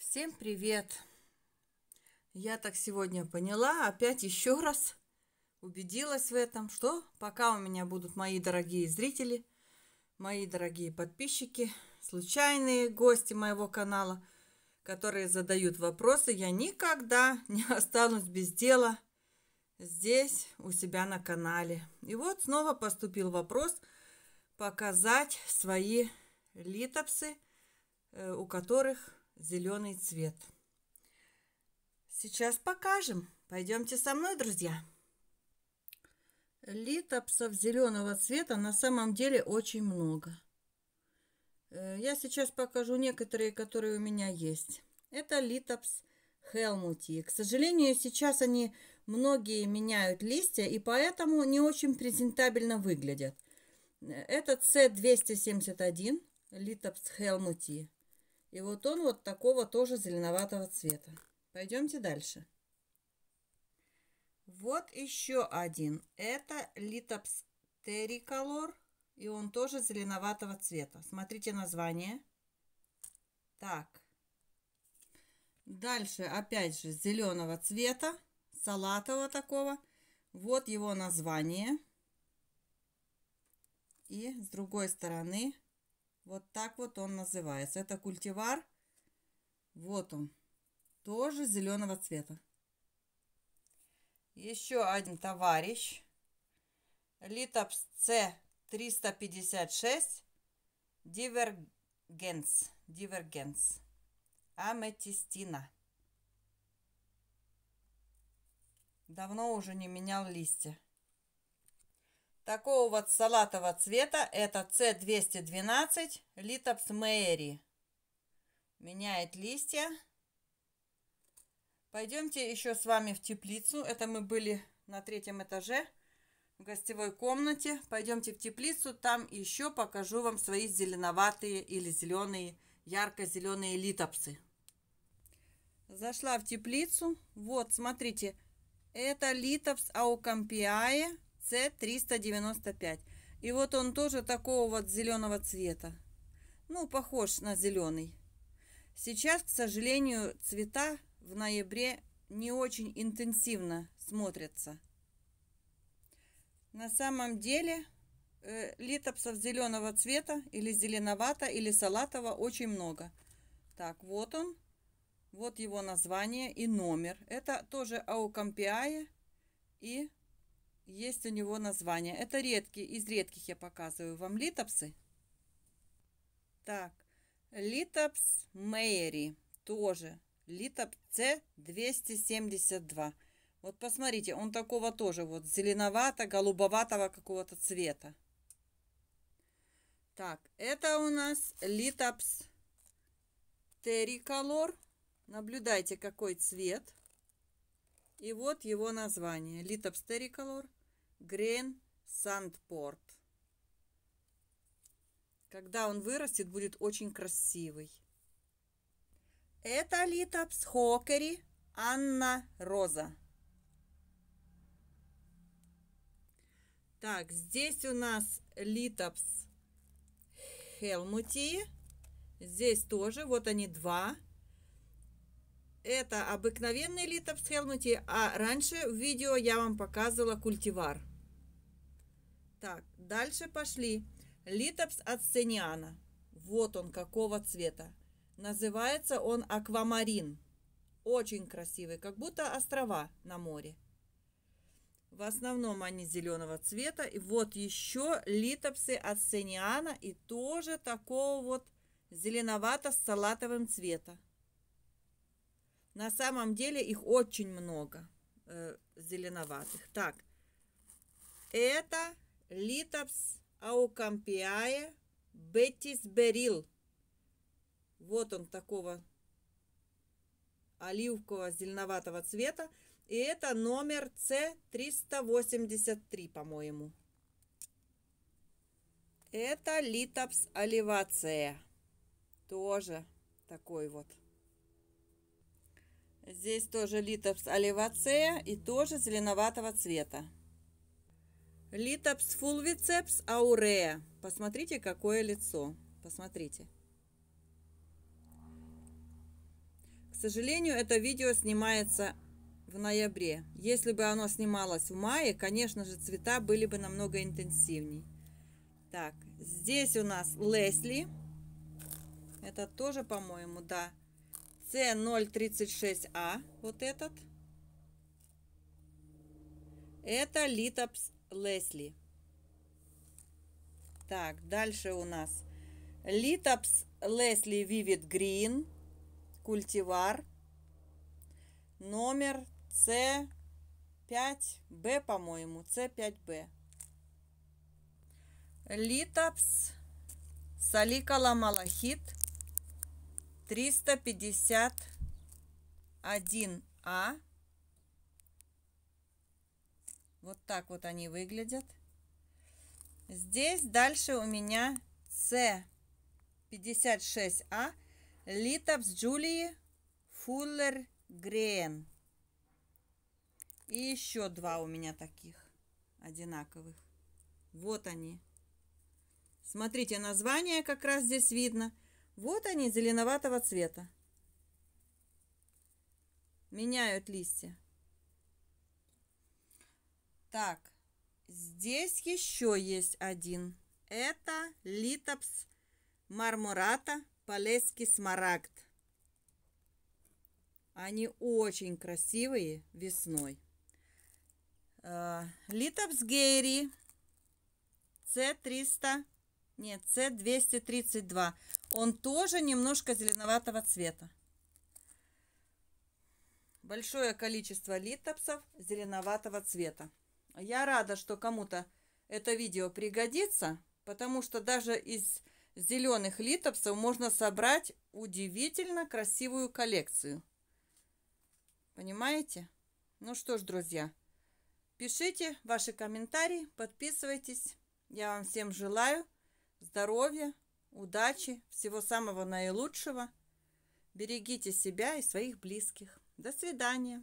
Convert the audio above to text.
Всем привет! Я так сегодня поняла, опять еще раз убедилась в этом, что пока у меня будут мои дорогие зрители, мои дорогие подписчики, случайные гости моего канала, которые задают вопросы, я никогда не останусь без дела здесь, у себя на канале. И вот снова поступил вопрос показать свои литопсы, э, у которых зеленый цвет. Сейчас покажем. Пойдемте со мной, друзья. Литопсов зеленого цвета на самом деле очень много. Э, я сейчас покажу некоторые, которые у меня есть. Это литопс хелмути. К сожалению, сейчас они многие меняют листья и поэтому не очень презентабельно выглядят. Э, Это C271 литопс хелмути. И вот он вот такого тоже зеленоватого цвета. Пойдемте дальше. Вот еще один. Это Litops литопстериколор. И он тоже зеленоватого цвета. Смотрите название. Так. Дальше опять же зеленого цвета. Салатового такого. Вот его название. И с другой стороны вот так вот он называется. Это культивар. Вот он. Тоже зеленого цвета. Еще один товарищ. Литопс С356 Дивергенс. Дивергенс. Аметистина. Давно уже не менял листья. Такого вот салатового цвета. Это C212 Литопс Мэри. Меняет листья. Пойдемте еще с вами в теплицу. Это мы были на третьем этаже в гостевой комнате. Пойдемте в теплицу. Там еще покажу вам свои зеленоватые или зеленые, ярко-зеленые литопсы. Зашла в теплицу. Вот, смотрите. Это литопс аукампиае с-395. И вот он тоже такого вот зеленого цвета. Ну, похож на зеленый. Сейчас, к сожалению, цвета в ноябре не очень интенсивно смотрятся. На самом деле э, литопсов зеленого цвета или зеленовато, или салатового очень много. Так, вот он. Вот его название и номер. Это тоже аукампиая и есть у него название. Это редкий, из редких я показываю вам литопсы. Так, литопс Мэри тоже. Литоп С272. Вот посмотрите, он такого тоже вот зеленовато-голубоватого какого-то цвета. Так, это у нас литопс терриколор. Наблюдайте, какой цвет. И вот его название. Литопс терриколор. Грен Сандпорт. Когда он вырастет, будет очень красивый. Это Литапс Хокери Анна Роза. Так, здесь у нас литопс Хелмути. Здесь тоже, вот они два. Это обыкновенный литопс Хелмути, а раньше в видео я вам показывала культивар. Так, дальше пошли. Литопс ацениана. Вот он какого цвета. Называется он аквамарин. Очень красивый, как будто острова на море. В основном они зеленого цвета. И вот еще литопсы от сениана и тоже такого вот зеленовато-салатовым цвета. На самом деле их очень много э, зеленоватых. Так, это Литопс аукампиае бетис Вот он такого оливкового зеленоватого цвета. И это номер С383, по-моему. Это Литопс оливация. Тоже такой вот. Здесь тоже литопс оливацея и тоже зеленоватого цвета. Литопс фулвицепс аурея. Посмотрите, какое лицо. Посмотрите. К сожалению, это видео снимается в ноябре. Если бы оно снималось в мае, конечно же, цвета были бы намного интенсивней. Так, здесь у нас Лесли. Это тоже, по-моему, да. c 036 А. вот этот. Это Литопс Лесли. Так, дальше у нас Литопс Лесли Вивит Грин, культивар, номер С5Б, по-моему, С5Б. Литопс Саликала Малахит 351А вот так вот они выглядят. Здесь дальше у меня с 56 A Литопс Джулии Фуллер Грен. И еще два у меня таких одинаковых. Вот они. Смотрите, название как раз здесь видно. Вот они зеленоватого цвета. Меняют листья. Так, здесь еще есть один. Это литопс мармурата полесский смарагд. Они очень красивые весной. Э, литопс гейри С300, нет, С232. Он тоже немножко зеленоватого цвета. Большое количество литопсов зеленоватого цвета. Я рада, что кому-то это видео пригодится, потому что даже из зеленых литопсов можно собрать удивительно красивую коллекцию. Понимаете? Ну что ж, друзья, пишите ваши комментарии, подписывайтесь. Я вам всем желаю здоровья, удачи, всего самого наилучшего. Берегите себя и своих близких. До свидания.